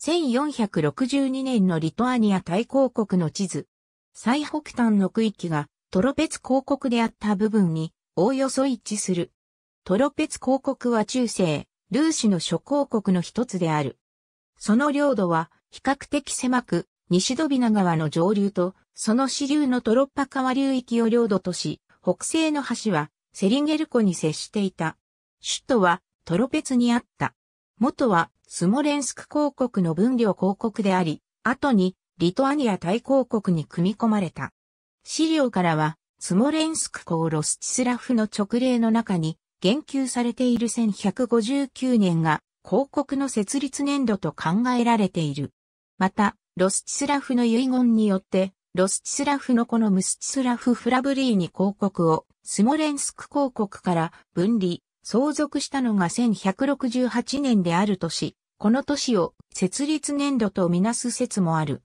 1462年のリトアニア大公国の地図。最北端の区域がトロペツ公国であった部分におおよそ一致する。トロペツ公国は中世、ルーシの諸公国の一つである。その領土は比較的狭く、西ドビナ川の上流とその支流のトロッパ川流域を領土とし、北西の橋はセリンゲル湖に接していた。首都はトロペツにあった。元はスモレンスク公国の分領公国であり、後にリトアニア大公国に組み込まれた。資料からは、スモレンスク公ロスチスラフの直令の中に、言及されている1159年が、公国の設立年度と考えられている。また、ロスチスラフの遺言によって、ロスチスラフの子のムスチスラフ・フラブリーに公国を、スモレンスク公国から分離、相続したのが1168年であるとし、この年を設立年度とみなす説もある。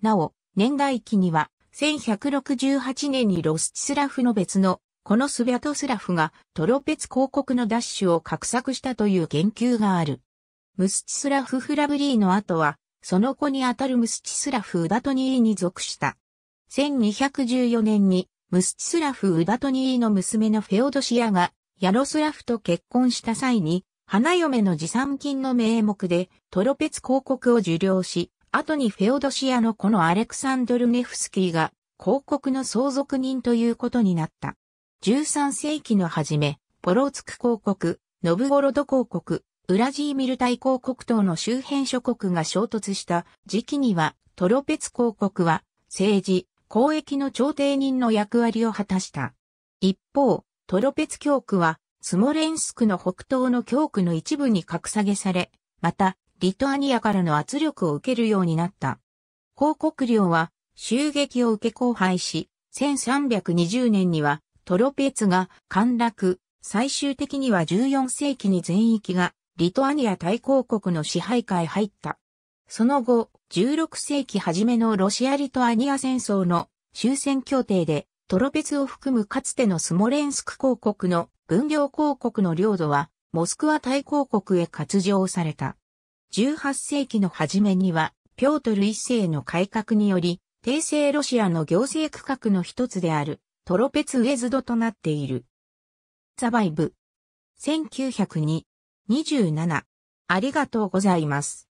なお、年代記には、1168年にロスチスラフの別の、このスビャトスラフがトロペツ広告のダッシュを画策したという言及がある。ムスチスラフ・フラブリーの後は、その子にあたるムスチスラフ・ウダトニーに属した。1214年に、ムスチスラフ・ウダトニーの娘のフェオドシアがヤロスラフと結婚した際に、花嫁の持参金の名目で、トロペツ広告を受領し、後にフェオドシアの子のアレクサンドル・ネフスキーが、広告の相続人ということになった。13世紀の初め、ポローツク広告、ノブゴロド広告、ウラジーミル大広告等の周辺諸国が衝突した時期には、トロペツ広告は、政治、公益の調停人の役割を果たした。一方、トロペツ教区は、スモレンスクの北東の教区の一部に格下げされ、また、リトアニアからの圧力を受けるようになった。広告領は、襲撃を受け荒廃し、1320年には、トロペツが陥落、最終的には14世紀に全域が、リトアニア大公国の支配下へ入った。その後、16世紀初めのロシア・リトアニア戦争の終戦協定でトロペツを含むかつてのスモレンスク公国の分業公国の領土は、モスクワ大公国へ割譲された。18世紀の初めには、ピョートル一世の改革により、帝政ロシアの行政区画の一つである、トロペツウェズドとなっている。ザバイブ。1902-27。ありがとうございます。